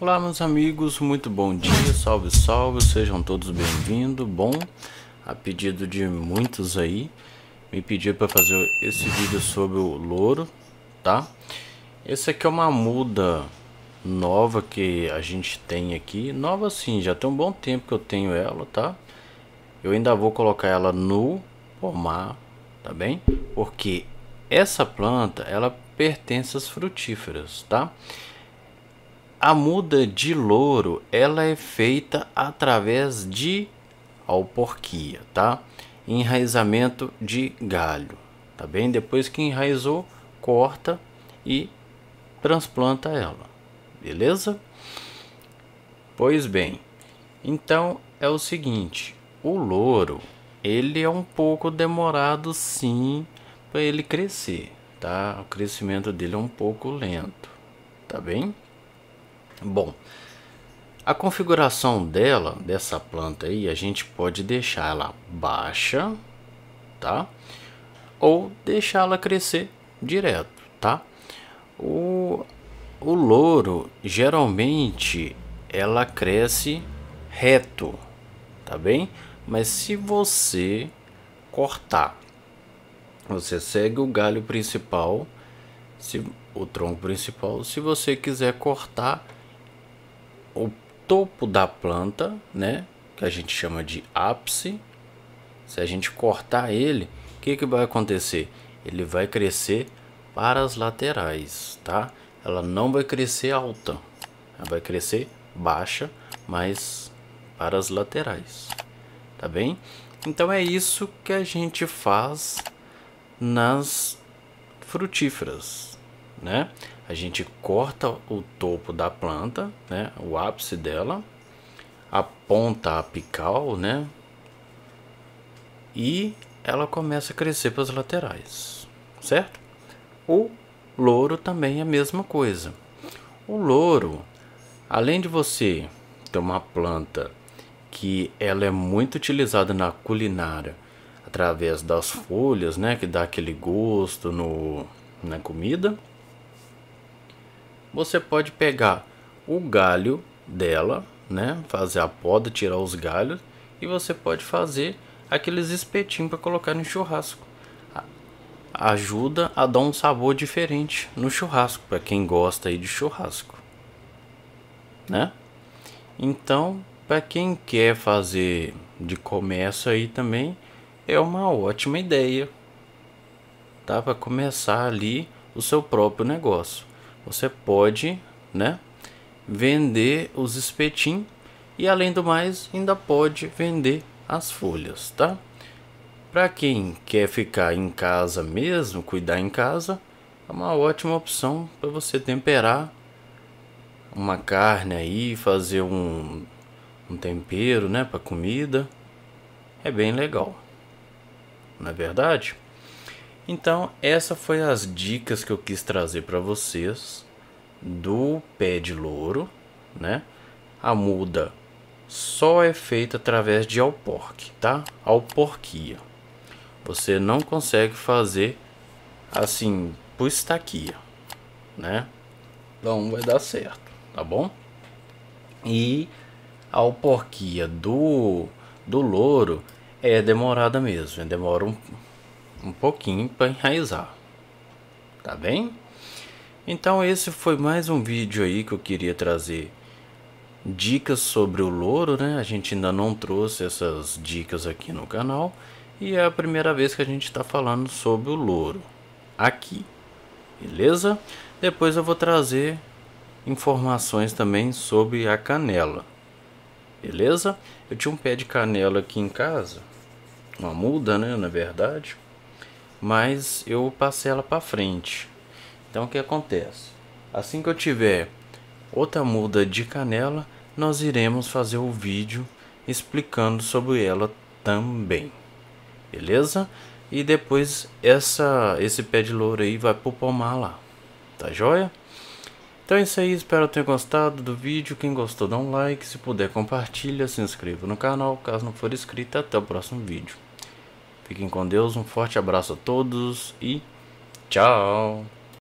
Olá meus amigos, muito bom dia, salve salve, sejam todos bem-vindos, bom, a pedido de muitos aí, me pediram para fazer esse vídeo sobre o louro, tá? Esse aqui é uma muda nova que a gente tem aqui, nova sim, já tem um bom tempo que eu tenho ela, tá? Eu ainda vou colocar ela no pomar, tá bem? Porque essa planta, ela pertence às frutíferas, Tá? A muda de louro, ela é feita através de alporquia, tá? Enraizamento de galho, tá bem? Depois que enraizou, corta e transplanta ela, beleza? Pois bem, então é o seguinte, o louro, ele é um pouco demorado sim para ele crescer, tá? O crescimento dele é um pouco lento, tá bem? Bom, a configuração dela, dessa planta aí, a gente pode deixar ela baixa, tá? Ou deixar ela crescer direto, tá? O, o louro, geralmente, ela cresce reto, tá bem? Mas se você cortar, você segue o galho principal, se, o tronco principal, se você quiser cortar o topo da planta, né, que a gente chama de ápice, se a gente cortar ele, o que, que vai acontecer? Ele vai crescer para as laterais, tá? Ela não vai crescer alta, ela vai crescer baixa, mas para as laterais, tá bem? Então é isso que a gente faz nas frutíferas, né? A gente corta o topo da planta, né? O ápice dela, a ponta apical, né? E ela começa a crescer para as laterais, certo? O louro também é a mesma coisa. O louro, além de você ter uma planta que ela é muito utilizada na culinária através das folhas, né, que dá aquele gosto no, na comida, você pode pegar o galho dela, né? Fazer a poda, tirar os galhos e você pode fazer aqueles espetinhos para colocar no churrasco. Ajuda a dar um sabor diferente no churrasco para quem gosta aí de churrasco, né? Então, para quem quer fazer de começo aí também é uma ótima ideia, tá? Para começar ali o seu próprio negócio você pode, né, vender os espetinhos e além do mais ainda pode vender as folhas, tá? Para quem quer ficar em casa mesmo, cuidar em casa, é uma ótima opção para você temperar uma carne aí, fazer um, um tempero, né, para comida. É bem legal. Não é verdade? Então, essa foi as dicas que eu quis trazer para vocês do pé de louro, né? A muda só é feita através de alporque, tá? Alporquia. Você não consegue fazer assim por estaquia, né? Não vai dar certo, tá bom? E a alporquia do do louro é demorada mesmo, demora um um pouquinho para enraizar, tá bem? Então esse foi mais um vídeo aí que eu queria trazer dicas sobre o louro, né? A gente ainda não trouxe essas dicas aqui no canal e é a primeira vez que a gente está falando sobre o louro aqui, beleza? Depois eu vou trazer informações também sobre a canela, beleza? Eu tinha um pé de canela aqui em casa, uma muda, né? Na verdade mas eu passei ela para frente. Então o que acontece? Assim que eu tiver outra muda de canela, nós iremos fazer o vídeo explicando sobre ela também. Beleza? E depois essa esse pé de louro aí vai pro pomar lá. Tá joia? Então é isso aí, espero ter gostado do vídeo. Quem gostou dá um like, se puder compartilha, se inscreva no canal, caso não for inscrito, até o próximo vídeo. Fiquem com Deus, um forte abraço a todos e tchau!